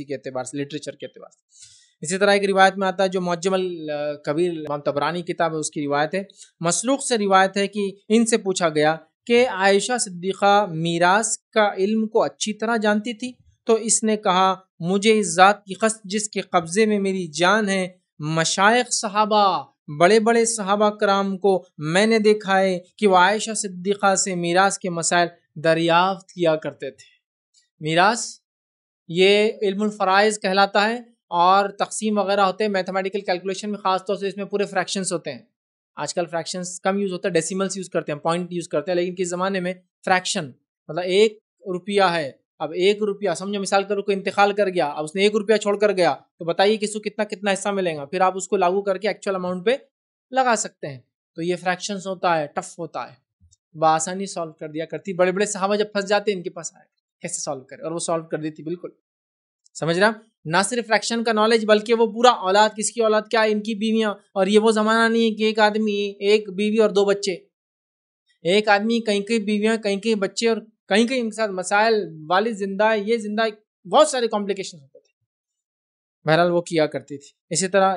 के अतबार से लिटरेचर के अतबार से इसी तरह एक रिवायत में आता है जो मोजमल कबीर इमाम तबरानी किताब है उसकी रिवायत है मसलूक से रिवायत है कि इनसे पूछा गया कि आयशा सिद्दीक़ा मीरास का इल्म को अच्छी तरह जानती थी तो इसने कहा मुझे इस ज़ात की खस जिसके कब्ज़े में मेरी जान है मशाइ सहाबा बड़े बड़े सहाबा कराम को मैंने देखा है कि वह आयशा सिद्दीक़ा से मीरास के मसाइल दरियाफ्त किया करते थे मीरास ये इल्मफ़राइज़ कहलाता है और तकसीम वगैरह होते हैं मैथमेटिकल कैलकुलेशन में ख़ास तौर से इसमें पूरे फ्रैक्शंस होते हैं आजकल फ्रैक्शंस कम यूज़ होता है डेसिमल्स यूज़ करते हैं पॉइंट यूज़ करते हैं लेकिन किस ज़माने में फ्रैक्शन मतलब एक रुपया है अब एक रुपया समझो मिसाल करो कोई इंतकाल कर गया अब उसने एक रुपया छोड़ कर गया तो बताइए कि इसको कितना कितना हिस्सा मिलेगा फिर आप उसको लागू करके एक्चुअल अमाउंट पे लगा सकते हैं तो ये फ्रैक्शंस होता है टफ होता है आसानी सॉल्व कर दिया करती बड़े बड़े साहबा जब फंस जाते हैं इनके पास आएगा कैसे सॉल्व करे और वो सॉल्व कर देती बिल्कुल समझ रहा ना सिर्फ फ्रैक्शन का नॉलेज बल्कि वो पूरा औलाद किसकी औलाद क्या है इनकी बीवियां और ये वो जमाना नहीं है कि एक आदमी एक बीवी और दो बच्चे एक आदमी कहीं कहीं बीवियां कहीं कहीं बच्चे और कहीं कहीं इनके साथ मसाइल वाले जिंदा है ये जिंदा बहुत सारे कॉम्प्लिकेशन होते थे बहरहाल वो किया करती थी इसी तरह